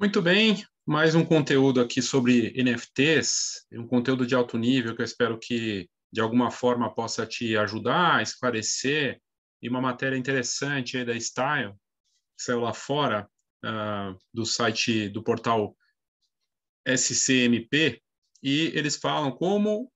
Muito bem, mais um conteúdo aqui sobre NFTs, um conteúdo de alto nível que eu espero que de alguma forma possa te ajudar, esclarecer, e uma matéria interessante aí da Style, que saiu lá fora uh, do site do portal SCMP, e eles falam como,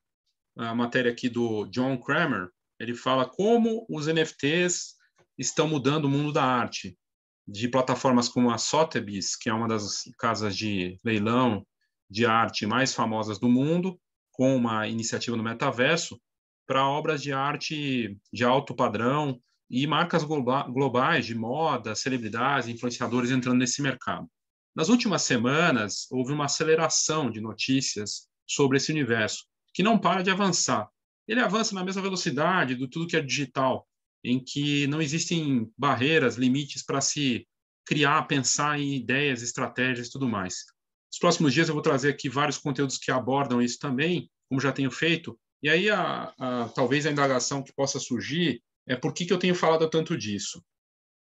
a matéria aqui do John Kramer, ele fala como os NFTs estão mudando o mundo da arte de plataformas como a Sotheby's, que é uma das casas de leilão de arte mais famosas do mundo, com uma iniciativa no metaverso, para obras de arte de alto padrão e marcas globa globais de moda, celebridades, influenciadores entrando nesse mercado. Nas últimas semanas, houve uma aceleração de notícias sobre esse universo, que não para de avançar. Ele avança na mesma velocidade do tudo que é digital, em que não existem barreiras, limites para se criar, pensar em ideias, estratégias e tudo mais. Nos próximos dias eu vou trazer aqui vários conteúdos que abordam isso também, como já tenho feito, e aí a, a, talvez a indagação que possa surgir é por que, que eu tenho falado tanto disso.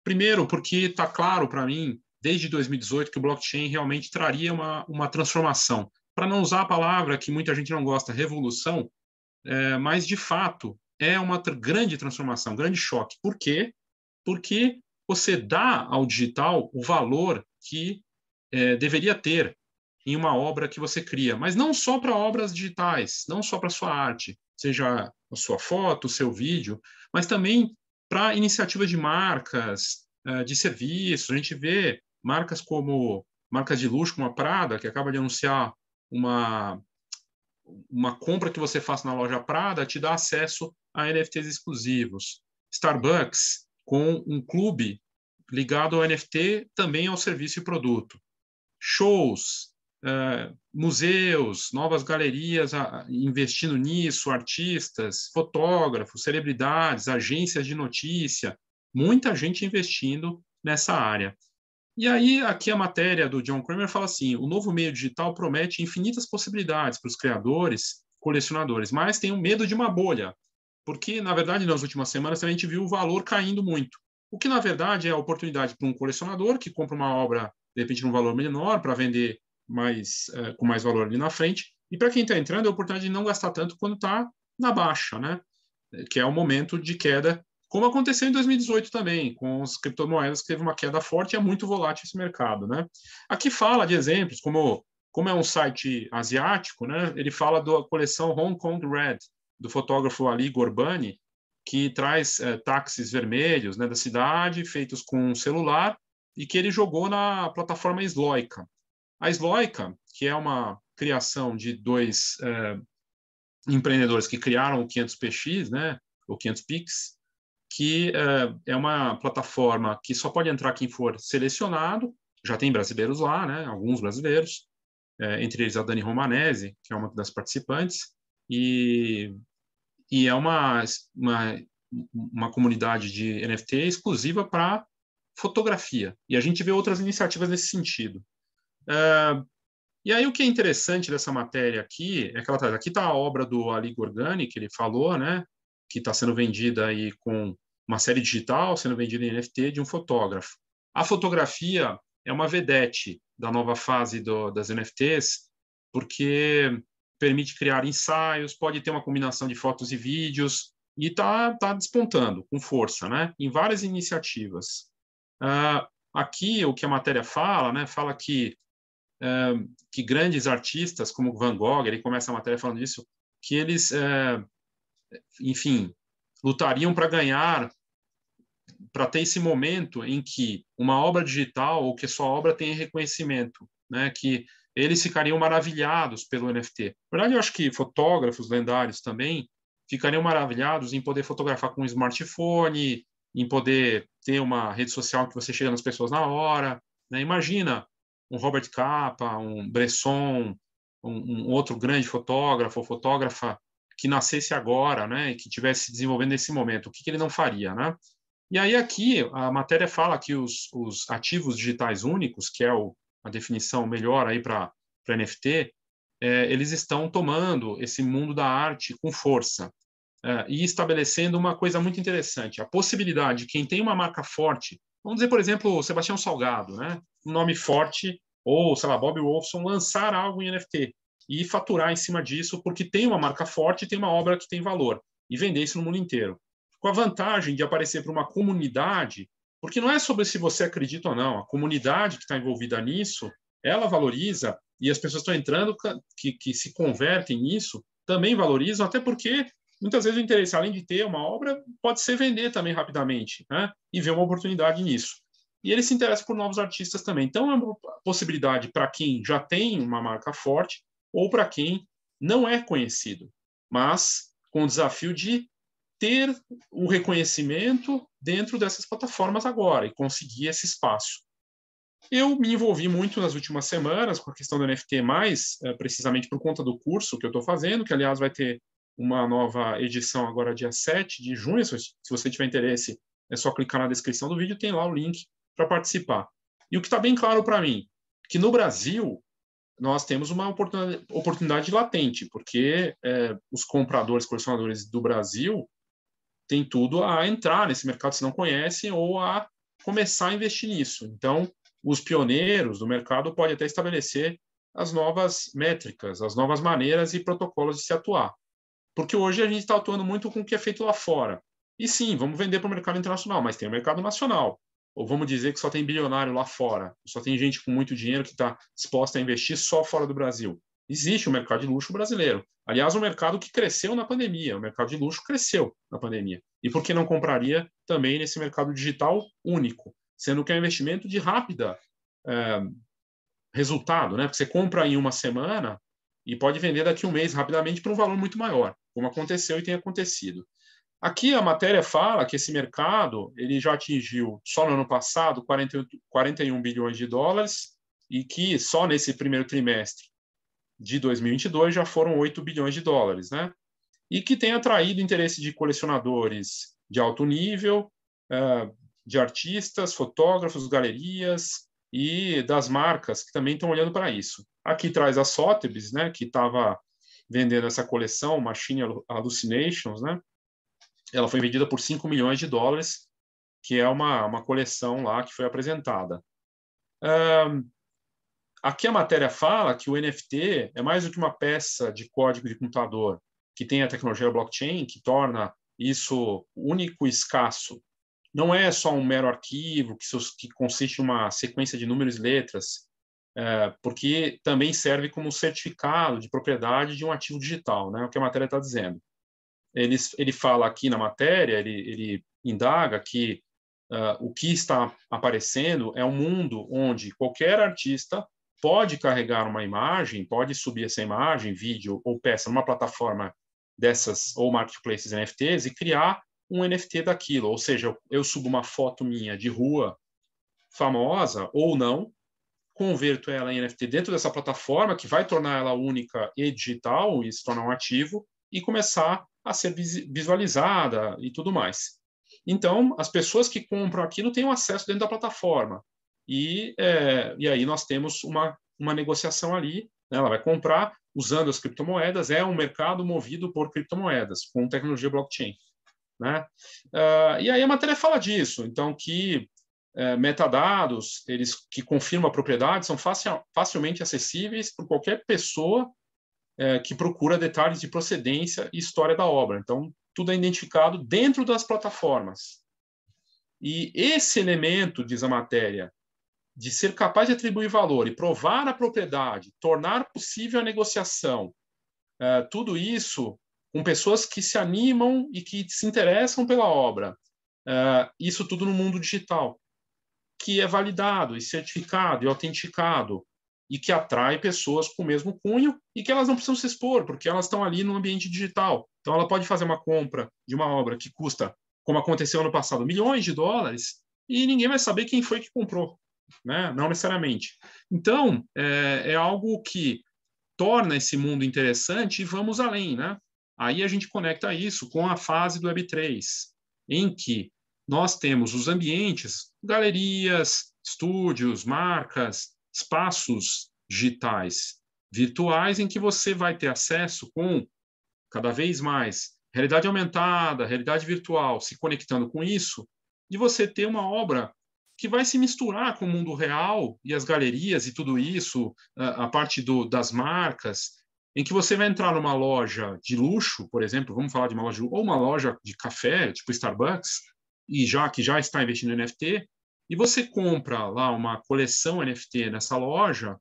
Primeiro, porque está claro para mim, desde 2018, que o blockchain realmente traria uma, uma transformação. Para não usar a palavra que muita gente não gosta, revolução, é, mas de fato é uma grande transformação, um grande choque. Por quê? Porque você dá ao digital o valor que é, deveria ter em uma obra que você cria, mas não só para obras digitais, não só para sua arte, seja a sua foto, o seu vídeo, mas também para iniciativas de marcas, é, de serviços. A gente vê marcas como marcas de luxo, como a Prada, que acaba de anunciar uma uma compra que você faça na loja Prada te dá acesso a NFTs exclusivos. Starbucks, com um clube ligado ao NFT, também ao serviço e produto. Shows, uh, museus, novas galerias investindo nisso, artistas, fotógrafos, celebridades, agências de notícia, muita gente investindo nessa área. E aí, aqui a matéria do John Kramer fala assim: o novo meio digital promete infinitas possibilidades para os criadores, colecionadores, mas tem um medo de uma bolha, porque, na verdade, nas últimas semanas a gente viu o valor caindo muito. O que, na verdade, é a oportunidade para um colecionador que compra uma obra, de repente, num valor menor, para vender mais, é, com mais valor ali na frente. E para quem está entrando, é a oportunidade de não gastar tanto quando está na baixa, né? que é o momento de queda como aconteceu em 2018 também, com as criptomoedas, que teve uma queda forte e é muito volátil esse mercado. Né? Aqui fala de exemplos, como, como é um site asiático, né? ele fala da coleção Hong Kong Red, do fotógrafo Ali Gorbani, que traz é, táxis vermelhos né, da cidade, feitos com um celular, e que ele jogou na plataforma Sloika. A Sloika, que é uma criação de dois é, empreendedores que criaram o 500px, né, o 500pix, que eh, é uma plataforma que só pode entrar quem for selecionado. Já tem brasileiros lá, né? Alguns brasileiros, eh, entre eles a Dani Romanese, que é uma das participantes, e, e é uma, uma, uma comunidade de NFT exclusiva para fotografia. E a gente vê outras iniciativas nesse sentido. Uh, e aí o que é interessante dessa matéria aqui é que ela traz, tá, aqui está a obra do Ali Gorgani, que ele falou, né, que está sendo vendida aí com uma série digital sendo vendida em NFT de um fotógrafo. A fotografia é uma vedete da nova fase do, das NFTs, porque permite criar ensaios, pode ter uma combinação de fotos e vídeos, e está tá despontando com força, né? Em várias iniciativas. Uh, aqui, o que a matéria fala, né? Fala que, uh, que grandes artistas como Van Gogh, ele começa a matéria falando isso, que eles, uh, enfim, lutariam para ganhar, para ter esse momento em que uma obra digital ou que sua obra tenha reconhecimento, né? que eles ficariam maravilhados pelo NFT. Na verdade, eu acho que fotógrafos lendários também ficariam maravilhados em poder fotografar com um smartphone, em poder ter uma rede social que você chega nas pessoas na hora. Né? Imagina um Robert Capa, um Bresson, um, um outro grande fotógrafo ou fotógrafa que nascesse agora, né, e que tivesse se desenvolvendo nesse momento, o que, que, ele não faria, né? E aí aqui a matéria fala que os, os ativos digitais únicos, que é o, a definição melhor aí para NFT, é, eles estão tomando esse mundo da arte com força é, e estabelecendo uma coisa muito interessante, a possibilidade de quem tem uma marca forte, vamos dizer, por exemplo, Sebastião Salgado, né, um nome forte, ou, sei lá, Bob Wolfson, lançar algo em NFT e faturar em cima disso, porque tem uma marca forte, tem uma obra que tem valor, e vender isso no mundo inteiro. Com a vantagem de aparecer para uma comunidade, porque não é sobre se você acredita ou não, a comunidade que está envolvida nisso, ela valoriza, e as pessoas estão entrando, que, que se convertem nisso, também valorizam, até porque muitas vezes o interesse, além de ter uma obra, pode ser vender também rapidamente, né? e ver uma oportunidade nisso. E ele se interessa por novos artistas também. Então, é uma possibilidade para quem já tem uma marca forte ou para quem não é conhecido, mas com o desafio de ter o reconhecimento dentro dessas plataformas agora e conseguir esse espaço. Eu me envolvi muito nas últimas semanas com a questão do NFT, mais eh, precisamente por conta do curso que eu estou fazendo, que aliás vai ter uma nova edição agora dia 7 de junho. Se você tiver interesse, é só clicar na descrição do vídeo, tem lá o link para participar. E o que está bem claro para mim, que no Brasil nós temos uma oportunidade, oportunidade latente, porque é, os compradores, colecionadores do Brasil têm tudo a entrar nesse mercado se não conhecem ou a começar a investir nisso. Então, os pioneiros do mercado podem até estabelecer as novas métricas, as novas maneiras e protocolos de se atuar. Porque hoje a gente está atuando muito com o que é feito lá fora. E sim, vamos vender para o mercado internacional, mas tem o mercado nacional ou vamos dizer que só tem bilionário lá fora, só tem gente com muito dinheiro que está disposta a investir só fora do Brasil. Existe o um mercado de luxo brasileiro. Aliás, um mercado que cresceu na pandemia. O mercado de luxo cresceu na pandemia. E por que não compraria também nesse mercado digital único? Sendo que é um investimento de rápida é, resultado, né? Porque você compra em uma semana e pode vender daqui a um mês rapidamente para um valor muito maior, como aconteceu e tem acontecido. Aqui a matéria fala que esse mercado ele já atingiu, só no ano passado, 40, 41 bilhões de dólares e que só nesse primeiro trimestre de 2022 já foram 8 bilhões de dólares, né? E que tem atraído interesse de colecionadores de alto nível, eh, de artistas, fotógrafos, galerias e das marcas que também estão olhando para isso. Aqui traz a Sotheby's, né, que estava vendendo essa coleção Machine Hallucinations, né? ela foi vendida por 5 milhões de dólares, que é uma, uma coleção lá que foi apresentada. Um, aqui a matéria fala que o NFT é mais do que uma peça de código de computador que tem a tecnologia blockchain, que torna isso único e escasso. Não é só um mero arquivo que, que consiste em uma sequência de números e letras, é, porque também serve como certificado de propriedade de um ativo digital, né, o que a matéria está dizendo ele, ele fala aqui na matéria, ele, ele indaga que uh, o que está aparecendo é um mundo onde qualquer artista pode carregar uma imagem, pode subir essa imagem, vídeo ou peça numa plataforma dessas ou marketplaces NFTs e criar um NFT daquilo. Ou seja, eu, eu subo uma foto minha de rua famosa ou não, converto ela em NFT dentro dessa plataforma, que vai tornar ela única e digital, e se tornar um ativo, e começar a ser visualizada e tudo mais. Então, as pessoas que compram aquilo têm um acesso dentro da plataforma. E, é, e aí nós temos uma, uma negociação ali. Né? Ela vai comprar usando as criptomoedas, é um mercado movido por criptomoedas, com tecnologia blockchain. Né? Uh, e aí a matéria fala disso, então que é, metadados, eles que confirmam a propriedade, são facil, facilmente acessíveis por qualquer pessoa é, que procura detalhes de procedência e história da obra. Então, tudo é identificado dentro das plataformas. E esse elemento, diz a matéria, de ser capaz de atribuir valor e provar a propriedade, tornar possível a negociação, é, tudo isso com pessoas que se animam e que se interessam pela obra, é, isso tudo no mundo digital, que é validado e certificado e autenticado e que atrai pessoas com o mesmo cunho e que elas não precisam se expor, porque elas estão ali no ambiente digital. Então, ela pode fazer uma compra de uma obra que custa, como aconteceu ano passado, milhões de dólares e ninguém vai saber quem foi que comprou, né? não necessariamente. Então, é, é algo que torna esse mundo interessante e vamos além. Né? Aí a gente conecta isso com a fase do Web3, em que nós temos os ambientes, galerias, estúdios, marcas, espaços digitais virtuais em que você vai ter acesso com cada vez mais realidade aumentada, realidade virtual, se conectando com isso, e você ter uma obra que vai se misturar com o mundo real e as galerias e tudo isso, a, parte do, das marcas, em que você vai entrar numa loja de luxo, por exemplo, vamos falar de uma loja ou uma loja de café, tipo Starbucks, e já que já está investindo em NFT, e você compra lá uma coleção NFT nessa loja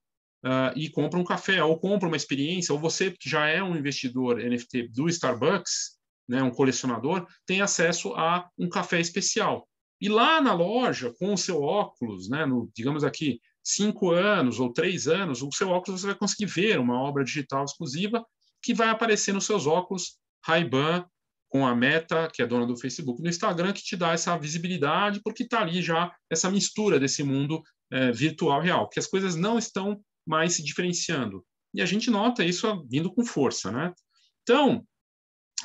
uh, e compra um café, ou compra uma experiência, ou você que já é um investidor NFT do Starbucks, né, um colecionador, tem acesso a um café especial. E lá na loja, com o seu óculos, né, no, digamos aqui, cinco anos ou três anos, o seu óculos você vai conseguir ver uma obra digital exclusiva que vai aparecer nos seus óculos Ray-Ban com a Meta, que é dona do Facebook, do Instagram, que te dá essa visibilidade, porque está ali já essa mistura desse mundo é, virtual real, que as coisas não estão mais se diferenciando. E a gente nota isso vindo com força, né? Então,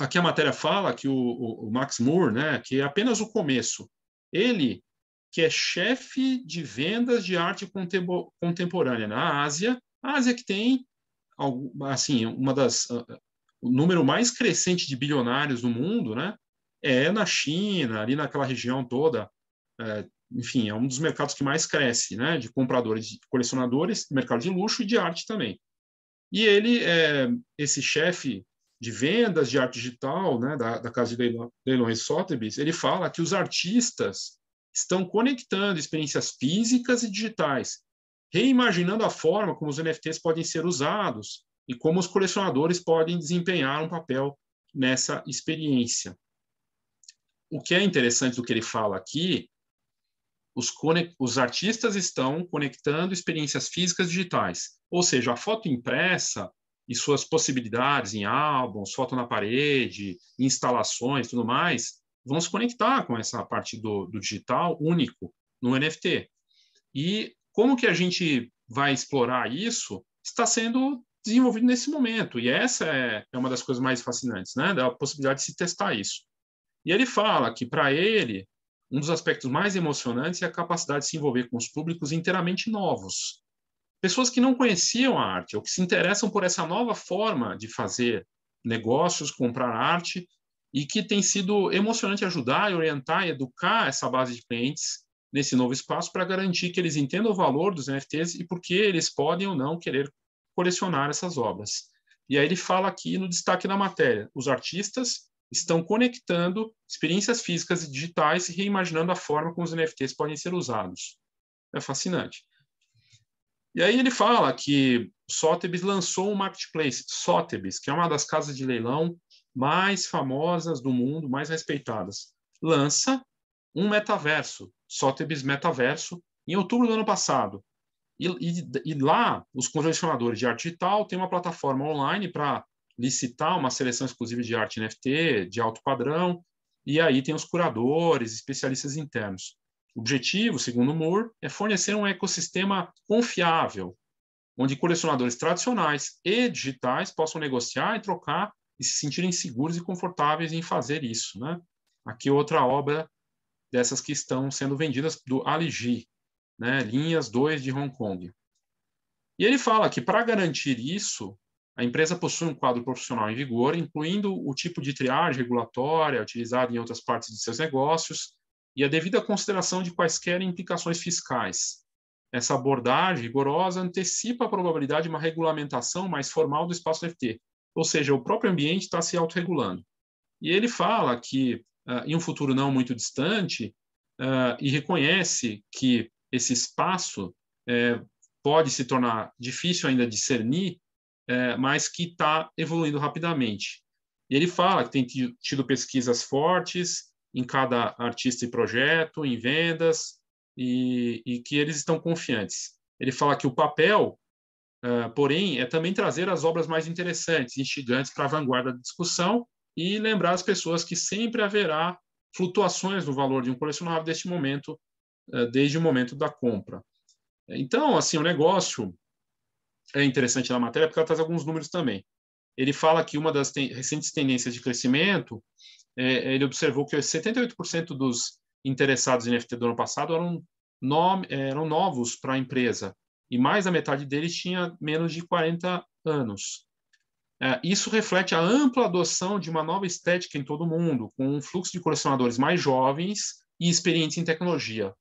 aqui a matéria fala que o, o, o Max Moore, né, que é apenas o começo, ele que é chefe de vendas de arte contemporânea na Ásia, a Ásia que tem assim uma das o número mais crescente de bilionários do mundo, né, é na China, ali naquela região toda. É, enfim, é um dos mercados que mais cresce, né, de compradores, de colecionadores, mercado de luxo e de arte também. E ele, é, esse chefe de vendas de arte digital, né, da, da Casa de Leilões Sotheby's, ele fala que os artistas estão conectando experiências físicas e digitais, reimaginando a forma como os NFTs podem ser usados e como os colecionadores podem desempenhar um papel nessa experiência. O que é interessante do que ele fala aqui, os, os artistas estão conectando experiências físicas digitais, ou seja, a foto impressa e suas possibilidades em álbuns, foto na parede, instalações, tudo mais, vão se conectar com essa parte do, do digital único no NFT. E como que a gente vai explorar isso? Está sendo desenvolvido nesse momento. E essa é, é uma das coisas mais fascinantes, né? Da possibilidade de se testar isso. E ele fala que, para ele, um dos aspectos mais emocionantes é a capacidade de se envolver com os públicos inteiramente novos. Pessoas que não conheciam a arte ou que se interessam por essa nova forma de fazer negócios, comprar arte, e que tem sido emocionante ajudar, orientar e educar essa base de clientes nesse novo espaço para garantir que eles entendam o valor dos NFTs e por que eles podem ou não querer colecionar essas obras. E aí ele fala aqui no destaque da matéria: os artistas estão conectando experiências físicas e digitais e reimaginando a forma como os NFTs podem ser usados. É fascinante. E aí ele fala que Sotheby's lançou um marketplace, Sotheby's, que é uma das casas de leilão mais famosas do mundo, mais respeitadas, lança um metaverso, Sotheby's Metaverso, em outubro do ano passado. E, e, e lá, os colecionadores de arte digital têm uma plataforma online para licitar uma seleção exclusiva de arte NFT, de alto padrão, e aí tem os curadores, especialistas internos. O objetivo, segundo Moore, é fornecer um ecossistema confiável, onde colecionadores tradicionais e digitais possam negociar e trocar e se sentirem seguros e confortáveis em fazer isso. Né? Aqui outra obra dessas que estão sendo vendidas do Aligi, né, linhas 2 de Hong Kong. E ele fala que, para garantir isso, a empresa possui um quadro profissional em vigor, incluindo o tipo de triagem regulatória utilizado em outras partes de seus negócios e a devida consideração de quaisquer implicações fiscais. Essa abordagem rigorosa antecipa a probabilidade de uma regulamentação mais formal do espaço FT, ou seja, o próprio ambiente está se autorregulando. E ele fala que, ah, em um futuro não muito distante, ah, e reconhece que esse espaço é, pode se tornar difícil ainda discernir, é, mas que está evoluindo rapidamente. E ele fala que tem tido pesquisas fortes em cada artista e projeto, em vendas, e, e que eles estão confiantes. Ele fala que o papel, uh, porém, é também trazer as obras mais interessantes, instigantes para a vanguarda da discussão e lembrar as pessoas que sempre haverá flutuações no valor de um colecionável deste momento eh, desde o momento da compra. Então, assim, o negócio é interessante na matéria porque ela traz alguns números também. Ele fala que uma das ten recentes tendências de crescimento, é, é ele observou que 78% dos interessados em NFT do ano passado eram, no eh, eram novos para a empresa e mais da metade deles tinha menos de 40 anos. É, isso reflete a ampla adoção de uma nova estética em todo o mundo, com um fluxo de colecionadores mais jovens e experientes em tecnologia.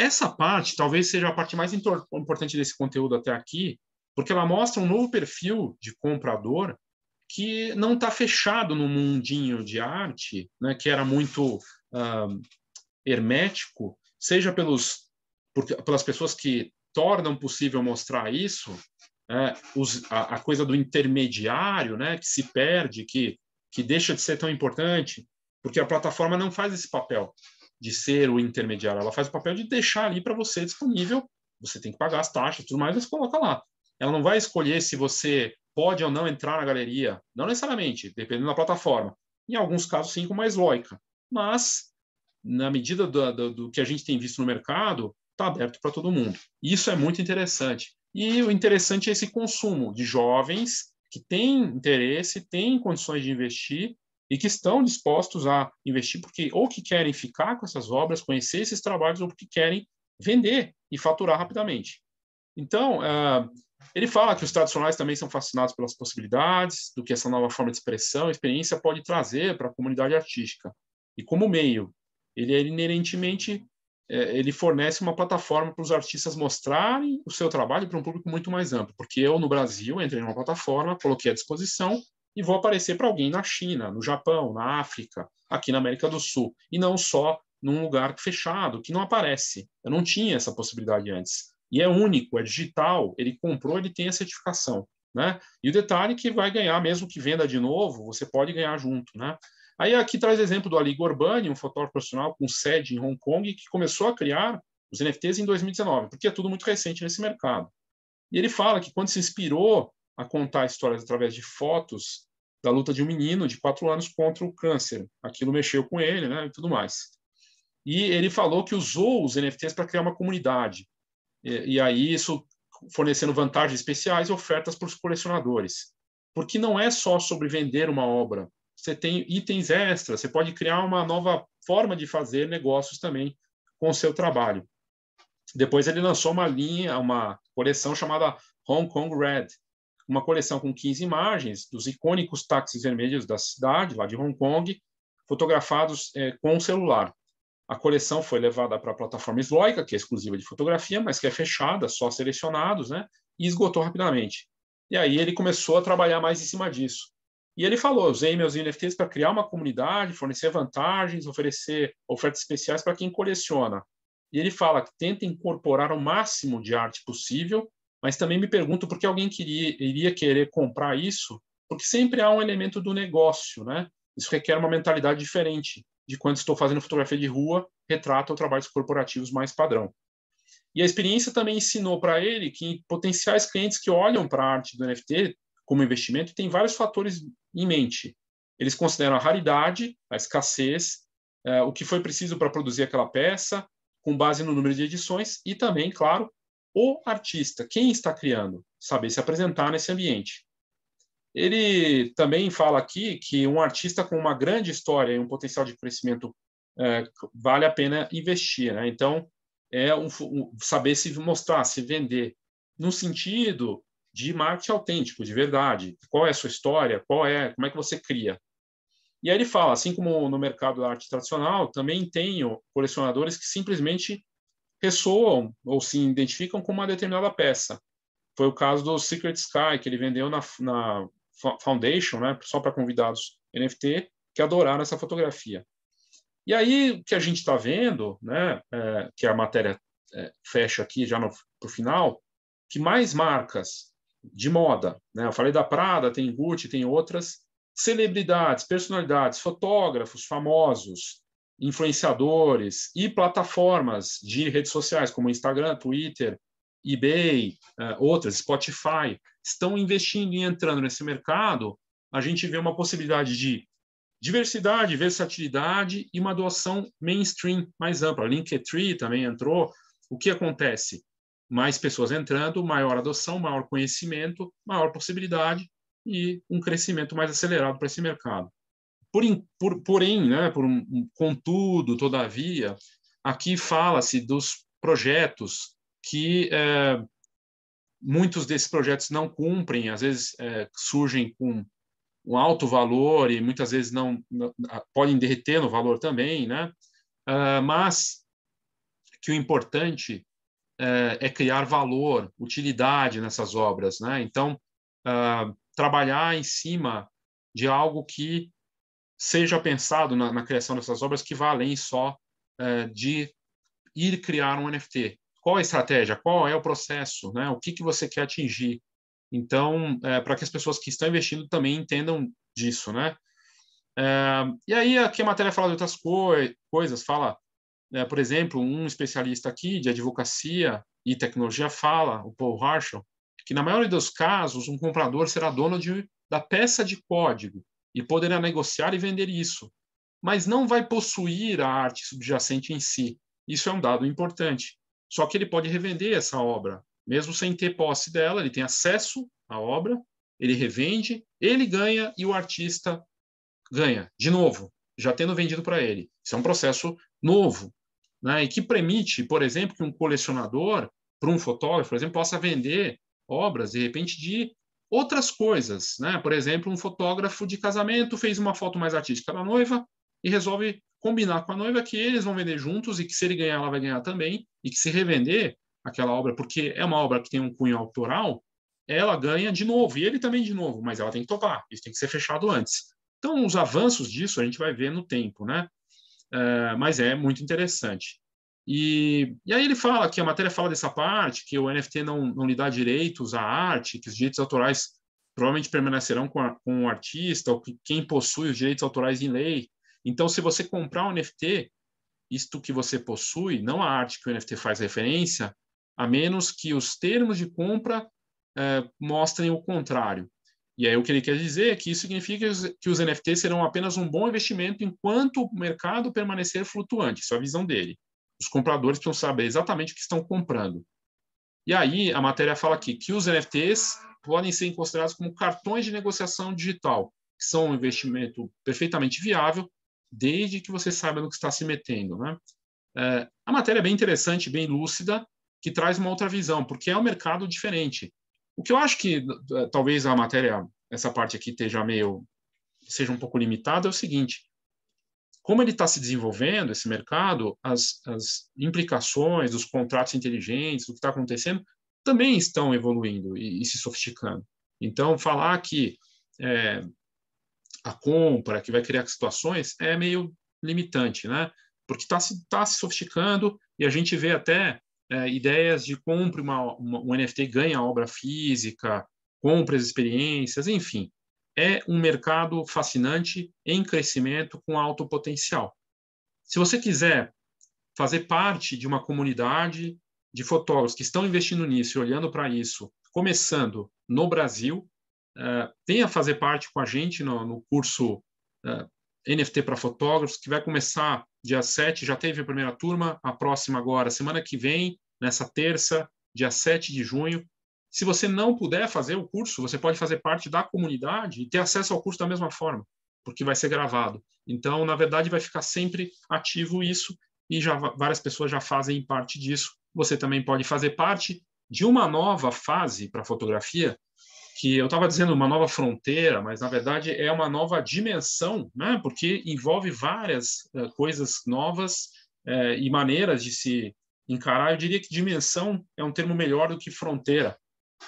Essa parte talvez seja a parte mais importante desse conteúdo até aqui, porque ela mostra um novo perfil de comprador que não está fechado no mundinho de arte, né, que era muito uh, hermético, seja pelos, por, pelas pessoas que tornam possível mostrar isso, é, os, a, a, coisa do intermediário, né, que se perde, que, que deixa de ser tão importante, porque a plataforma não faz esse papel de ser o intermediário, ela faz o papel de deixar ali para você disponível, você tem que pagar as taxas, tudo mais, mas coloca lá. Ela não vai escolher se você pode ou não entrar na galeria, não necessariamente, dependendo da plataforma. Em alguns casos, sim, com mais lógica. Mas, na medida do, do, do que a gente tem visto no mercado, está aberto para todo mundo. Isso é muito interessante. E o interessante é esse consumo de jovens que têm interesse, têm condições de investir e que estão dispostos a investir porque ou que querem ficar com essas obras, conhecer esses trabalhos, ou porque querem vender e faturar rapidamente. Então, uh, ele fala que os tradicionais também são fascinados pelas possibilidades do que essa nova forma de expressão, experiência pode trazer para a comunidade artística. E como meio, ele é inerentemente é, ele fornece uma plataforma para os artistas mostrarem o seu trabalho para um público muito mais amplo, porque eu no Brasil entrei numa plataforma, coloquei à disposição e vão aparecer para alguém na China, no Japão, na África, aqui na América do Sul, e não só num lugar fechado, que não aparece. Eu não tinha essa possibilidade antes. E é único, é digital, ele comprou, ele tem a certificação. Né? E o detalhe é que vai ganhar, mesmo que venda de novo, você pode ganhar junto. Né? Aí aqui traz exemplo do Ali Gorbani, um fotógrafo profissional com sede em Hong Kong, que começou a criar os NFTs em 2019, porque é tudo muito recente nesse mercado. E ele fala que quando se inspirou a contar histórias através de fotos da luta de um menino de quatro anos contra o câncer. Aquilo mexeu com ele, né, e tudo mais. E ele falou que usou os NFTs para criar uma comunidade. E, e, aí isso fornecendo vantagens especiais e ofertas para os colecionadores. Porque não é só sobre vender uma obra. Você tem itens extras, você pode criar uma nova forma de fazer negócios também com o seu trabalho. Depois ele lançou uma linha, uma coleção chamada Hong Kong Red, uma coleção com 15 imagens dos icônicos táxis vermelhos da cidade, lá de Hong Kong, fotografados é, com um celular. A coleção foi levada para a plataforma Sloica, que é exclusiva de fotografia, mas que é fechada, só selecionados, né? e esgotou rapidamente. E aí ele começou a trabalhar mais em cima disso. E ele falou: usei meus NFTs para criar uma comunidade, fornecer vantagens, oferecer ofertas especiais para quem coleciona. E ele fala que tenta incorporar o máximo de arte possível mas também me pergunto por que alguém queria, iria querer comprar isso, porque sempre há um elemento do negócio, né? Isso requer uma mentalidade diferente de quando estou fazendo fotografia de rua, retrato ou trabalhos corporativos mais padrão. E a experiência também ensinou para ele que potenciais clientes que olham para a arte do NFT como investimento têm vários fatores em mente. Eles consideram a raridade, a escassez, eh, o que foi preciso para produzir aquela peça, com base no número de edições e também, claro, o artista, quem está criando, saber se apresentar nesse ambiente. Ele também fala aqui que um artista com uma grande história e um potencial de crescimento é, vale a pena investir. Né? Então, é um, um, saber se mostrar, se vender, no sentido de marketing autêntico, de verdade. Qual é a sua história? Qual é? Como é que você cria? E aí ele fala, assim como no mercado da arte tradicional, também tenho colecionadores que simplesmente ressoam ou se identificam com uma determinada peça. Foi o caso do Secret Sky, que ele vendeu na, na Foundation, né, só para convidados NFT, que adoraram essa fotografia. E aí, o que a gente está vendo, né, é, que a matéria é, fecha aqui já no final, que mais marcas de moda, né, eu falei da Prada, tem Gucci, tem outras, celebridades, personalidades, fotógrafos famosos, influenciadores e plataformas de redes sociais como Instagram, Twitter, eBay, eh, outras, Spotify, estão investindo e entrando nesse mercado, a gente vê uma possibilidade de diversidade, versatilidade e uma doação mainstream mais ampla. Linktree também entrou. O que acontece? Mais pessoas entrando, maior adoção, maior conhecimento, maior possibilidade e um crescimento mais acelerado para esse mercado. Por, por, porém, né, por um, um, contudo, todavia, aqui fala-se dos projetos que é, muitos desses projetos não cumprem, às vezes é, surgem com um alto valor e muitas vezes não, não podem derreter no valor também, né? Uh, mas que o importante uh, é criar valor, utilidade nessas obras, né? Então uh, trabalhar em cima de algo que seja pensado na, na, criação dessas obras que vá além só uh, de ir criar um NFT. Qual a estratégia? Qual é o processo? Né? O que, que você quer atingir? Então, uh, é, para que as pessoas que estão investindo também entendam disso, né? Uh, e aí aqui a matéria fala de outras co coisas, fala, por exemplo, um especialista aqui de advocacia e tecnologia fala, o Paul Harshall, que na maioria dos casos um comprador será dono de, da peça de código e poderá negociar e vender isso, mas não vai possuir a arte subjacente em si. Isso é um dado importante. Só que ele pode revender essa obra, mesmo sem ter posse dela, ele tem acesso à obra, ele revende, ele ganha e o artista ganha, de novo, já tendo vendido para ele. Isso é um processo novo, né? e que permite, por exemplo, que um colecionador, para um fotógrafo, por exemplo, possa vender obras, de repente, de Outras coisas, né? Por exemplo, um fotógrafo de casamento fez uma foto mais artística da noiva e resolve combinar com a noiva que eles vão vender juntos e que se ele ganhar, ela vai ganhar também e que se revender aquela obra, porque é uma obra que tem um cunho autoral, ela ganha de novo e ele também de novo, mas ela tem que topar, isso tem que ser fechado antes. Então, os avanços disso a gente vai ver no tempo, né? Uh, mas é muito interessante. E, e aí ele fala que a matéria fala dessa parte, que o NFT não, não lhe dá direitos à arte, que os direitos autorais provavelmente permanecerão com, a, com o artista ou que, quem possui os direitos autorais em lei. Então, se você comprar um NFT, isto que você possui, não a arte que o NFT faz referência, a menos que os termos de compra eh, mostrem o contrário. E aí o que ele quer dizer é que isso significa que os NFTs serão apenas um bom investimento enquanto o mercado permanecer flutuante, isso é a visão dele. Os compradores precisam saber exatamente o que estão comprando. E aí a matéria fala aqui que os NFTs podem ser considerados como cartões de negociação digital, que são um investimento perfeitamente viável, desde que você saiba no que está se metendo. Né? É, a matéria é bem interessante, bem lúcida, que traz uma outra visão, porque é um mercado diferente. O que eu acho que é, talvez a matéria, essa parte aqui, esteja meio seja um pouco limitada é o seguinte: como ele está se desenvolvendo, esse mercado, as, as implicações dos contratos inteligentes, do que está acontecendo, também estão evoluindo e, e, se sofisticando. Então, falar que é, a compra, que vai criar situações, é meio limitante, né? Porque está se, tá se sofisticando e a gente vê até é, ideias de compra uma, uma, um NFT ganha obra física, compra as experiências, enfim é um mercado fascinante, em crescimento, com alto potencial. Se você quiser fazer parte de uma comunidade de fotógrafos que estão investindo nisso e olhando para isso, começando no Brasil, uh, venha fazer parte com a gente no, no curso uh, é, NFT para fotógrafos, que vai começar dia 7, já teve a primeira turma, a próxima agora, semana que vem, nessa terça, dia 7 de junho, se você não puder fazer o curso, você pode fazer parte da comunidade e ter acesso ao curso da mesma forma, porque vai ser gravado. Então, na verdade, vai ficar sempre ativo isso e já várias pessoas já fazem parte disso. Você também pode fazer parte de uma nova fase para fotografia, que eu estava dizendo uma nova fronteira, mas na verdade é uma nova dimensão, né? Porque envolve várias uh, coisas novas uh, e maneiras de se encarar. Eu diria que dimensão é um termo melhor do que fronteira,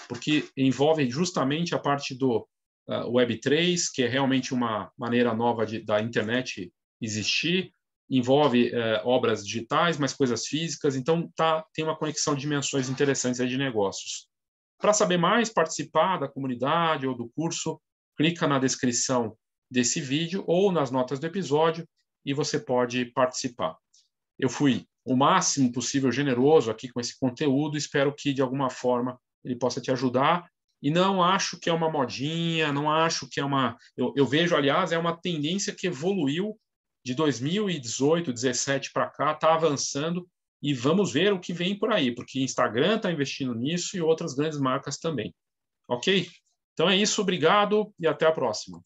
porque envolve justamente a parte do uh, ah, Web3, que é realmente uma maneira nova de, da internet existir, envolve uh, obras digitais, mais coisas físicas, então tá, tem uma conexão de dimensões interessantes de negócios. Para saber mais, participar da comunidade ou do curso, clica na descrição desse vídeo ou nas notas do episódio e você pode participar. Eu fui o máximo possível generoso aqui com esse conteúdo, espero que de alguma forma ele possa te ajudar. E não acho que é uma modinha, não acho que é uma. Eu, eu vejo, aliás, é uma tendência que evoluiu de 2018, 17 para cá, está avançando e vamos ver o que vem por aí, porque Instagram está investindo nisso e outras grandes marcas também. Ok? Então é isso, obrigado e até a próxima.